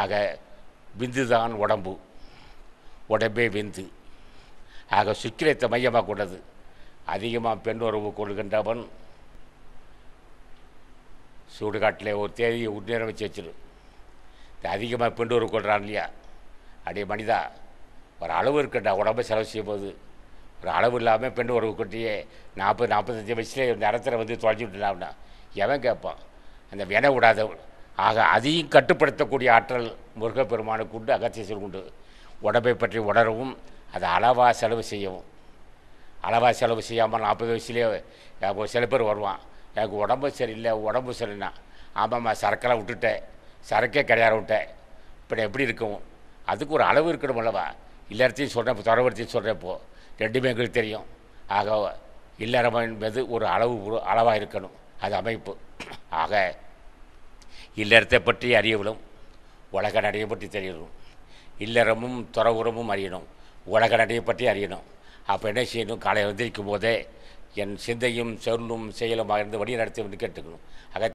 ஆக விந்து தான் உடம்பு உடம்பே விந்து ஆக சுக்கிரத்தை மையமாக கொண்டது அதிகமாக பெண் உறவு கொள்கின்றவன் சூடுகாட்டிலே ஒரு தேதியை உன்னேரம் வச்சு வச்சிரு அதிகமாக பெண் உறவு கொள்கிறான் இல்லையா அப்படியே மனிதா ஒரு அளவு இருக்கட்டா உடம்பு செலவு செய்யும் போது ஒரு அளவு இல்லாமல் பெண் உறவு கொட்டியே நாற்பது நாற்பத்தஞ்சு வயசுலேயே நேரத்தில் வந்து தொலைஞ்சி அப்படின்னா எவன் கேட்பான் அந்த வினை விடாதவன் ஆக அதையும் கட்டுப்படுத்தக்கூடிய ஆற்றல் முருகப்பெருமானுக்கு உண்டு அகத்தியசல் உண்டு உடம்பை பற்றி உணரவும் அதை அளவாக செலவு செய்யவும் அளவாக செலவு செய்யாமல் நாற்பது வயசுலேயே சில பேர் வருவான் எனக்கு உடம்பு சரியில்லை உடம்பு சரின்னா ஆமாம்மா சரக்கெல்லாம் விட்டுட்டேன் சரக்கே கிடையாது விட்டேன் இப்படி எப்படி இருக்கும் அதுக்கு ஒரு அளவு இருக்கணும் அல்லவா எல்லாத்தையும் சொல்கிறேன் இப்போ தொடர்பு சொல்கிறேன் இப்போது ரெண்டுமே எங்களுக்கு தெரியும் ஆக இல்லறம் என்பது ஒரு அளவு அளவாக இருக்கணும் அது அமைப்பு ஆக இல்லறத்தை பற்றி அறியவிடும் உலக நடையை பற்றி தெரியணும் இல்லறமும் துறவுறமும் அறியணும் உலக நடையை பற்றி அறியணும் அப்போ என்ன செய்யணும் காலை வந்திருக்கும் போதே என் சிந்தையும் சொல்லும் செயலும் இருந்து வழி நடத்தி கேட்டுக்கணும் ஆக